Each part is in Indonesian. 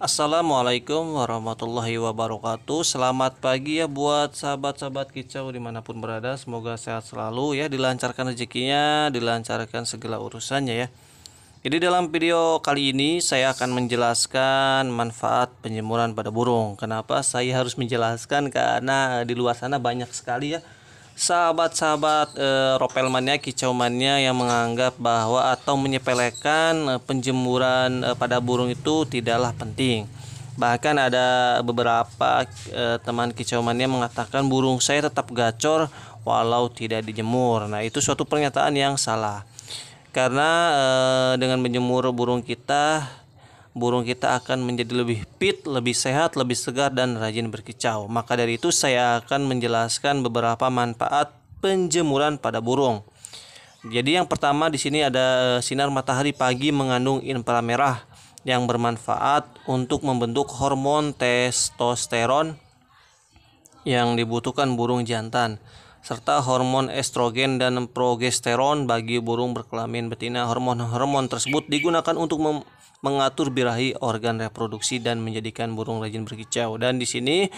Assalamualaikum warahmatullahi wabarakatuh Selamat pagi ya buat sahabat-sahabat kicau dimanapun berada Semoga sehat selalu ya Dilancarkan rezekinya, dilancarkan segala urusannya ya Jadi dalam video kali ini saya akan menjelaskan manfaat penjemuran pada burung Kenapa saya harus menjelaskan karena di luar sana banyak sekali ya sahabat-sahabat e, eh, ropelmania kicauannya yang menganggap bahwa atau menyepelekan e, penjemuran e, pada burung itu tidaklah penting. Bahkan ada beberapa e, teman kicauannya mengatakan burung saya tetap gacor walau tidak dijemur. Nah, itu suatu pernyataan yang salah. Karena e, dengan menjemur burung kita burung kita akan menjadi lebih fit, lebih sehat, lebih segar dan rajin berkicau. Maka dari itu saya akan menjelaskan beberapa manfaat penjemuran pada burung. Jadi yang pertama di sini ada eh, sinar matahari pagi mengandung inframerah yang bermanfaat untuk membentuk hormon testosteron yang dibutuhkan burung jantan serta hormon estrogen dan progesteron bagi burung berkelamin betina. Hormon-hormon tersebut digunakan untuk mengatur birahi organ reproduksi dan menjadikan burung rajin berkicau. Dan di sini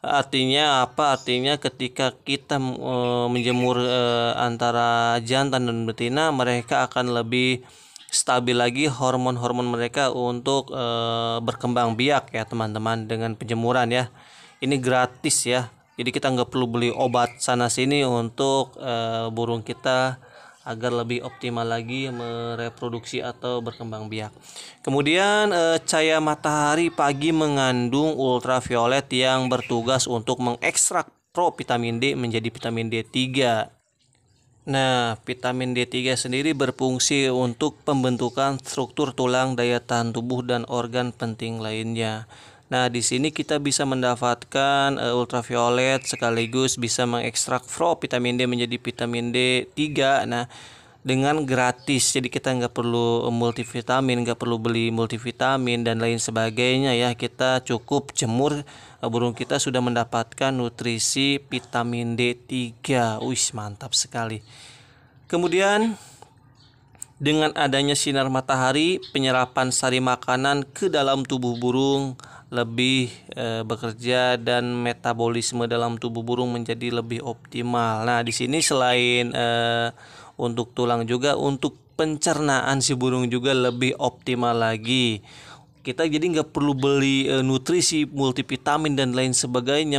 artinya apa? Artinya ketika kita e, menjemur e, antara jantan dan betina, mereka akan lebih stabil lagi hormon-hormon mereka untuk e, berkembang biak ya teman-teman dengan penjemuran ya. Ini gratis ya. Jadi kita nggak perlu beli obat sana sini untuk e, burung kita agar lebih optimal lagi mereproduksi atau berkembang biak. Kemudian eh, cahaya matahari pagi mengandung ultraviolet yang bertugas untuk mengekstrak pro vitamin D menjadi vitamin D3. Nah, vitamin D3 sendiri berfungsi untuk pembentukan struktur tulang, daya tahan tubuh dan organ penting lainnya. Nah, di sini kita bisa mendapatkan eh, ultraviolet sekaligus bisa mengekstrak fro vitamin D menjadi vitamin D3. Nah, dengan gratis jadi kita nggak perlu multivitamin nggak perlu beli multivitamin dan lain sebagainya ya kita cukup jemur eh, burung kita sudah mendapatkan nutrisi vitamin D3 wih mantap sekali kemudian dengan adanya sinar matahari penyerapan sari makanan ke dalam tubuh burung lebih e, bekerja dan metabolisme dalam tubuh burung menjadi lebih optimal. Nah, di sini selain e, untuk tulang juga untuk pencernaan si burung juga lebih optimal lagi. Kita jadi nggak perlu beli e, nutrisi, multivitamin dan lain sebagainya,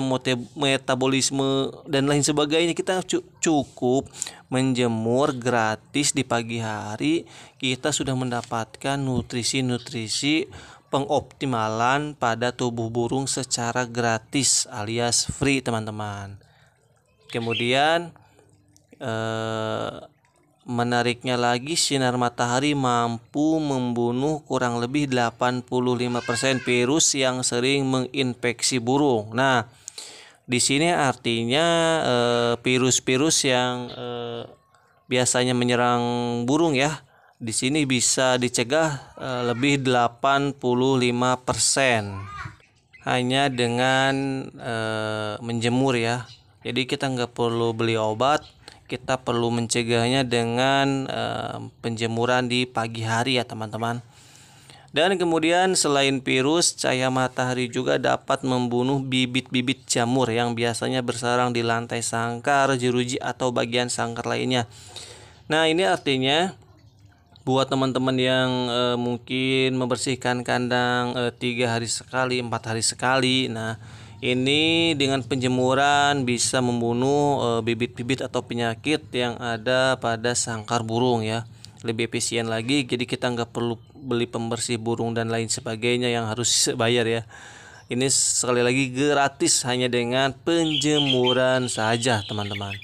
metabolisme dan lain sebagainya. Kita cukup menjemur gratis di pagi hari, kita sudah mendapatkan nutrisi-nutrisi pengoptimalan pada tubuh burung secara gratis alias free teman-teman. Kemudian eh, menariknya lagi sinar matahari mampu membunuh kurang lebih 85% virus yang sering menginfeksi burung. Nah, di sini artinya eh, virus-virus eh, yang eh, biasanya menyerang burung ya di sini bisa dicegah eh, lebih 85% hanya dengan eh, menjemur ya. Jadi kita nggak perlu beli obat, kita perlu mencegahnya dengan eh, penjemuran di pagi hari ya teman-teman. Dan kemudian selain virus, cahaya matahari juga dapat membunuh bibit-bibit jamur yang biasanya bersarang di lantai sangkar, jeruji atau bagian sangkar lainnya. Nah, ini artinya buat teman-teman yang e, mungkin membersihkan kandang eh, tiga e, hari sekali empat hari sekali nah ini dengan penjemuran bisa membunuh eh, bibit-bibit e, atau penyakit yang ada pada sangkar burung ya lebih efisien lagi jadi kita nggak perlu beli pembersih burung dan lain sebagainya yang harus bayar ya ini sekali lagi gratis hanya dengan penjemuran saja teman-teman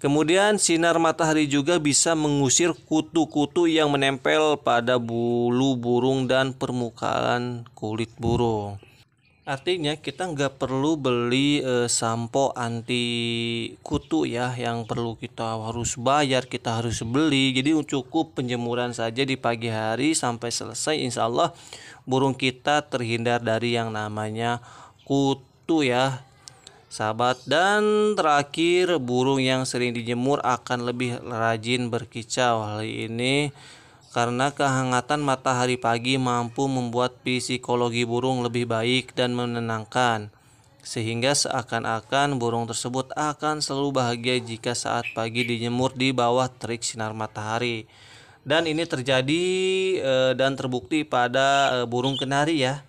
Kemudian sinar matahari juga bisa mengusir kutu-kutu yang menempel pada bulu burung dan permukaan kulit burung. Artinya kita nggak perlu beli e, sampo anti kutu ya yang perlu kita harus bayar kita harus beli. Jadi cukup penjemuran saja di pagi hari sampai selesai insya Allah burung kita terhindar dari yang namanya kutu ya Sahabat dan terakhir burung yang sering dijemur akan lebih rajin berkicau hal ini karena kehangatan matahari pagi mampu membuat psikologi burung lebih baik dan menenangkan sehingga seakan-akan burung tersebut akan selalu bahagia jika saat pagi dijemur di bawah terik sinar matahari dan ini terjadi eh, dan terbukti pada eh, burung kenari ya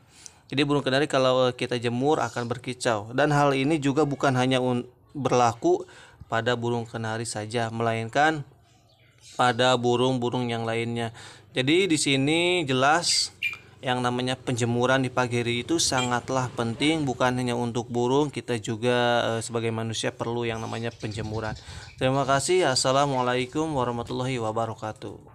jadi burung kenari kalau kita jemur akan berkicau dan hal ini juga bukan hanya berlaku pada burung kenari saja melainkan pada burung-burung yang lainnya. Jadi di sini jelas yang namanya penjemuran di pagi hari itu sangatlah penting bukan hanya untuk burung kita juga eh, sebagai manusia perlu yang namanya penjemuran. Terima kasih. Assalamualaikum warahmatullahi wabarakatuh.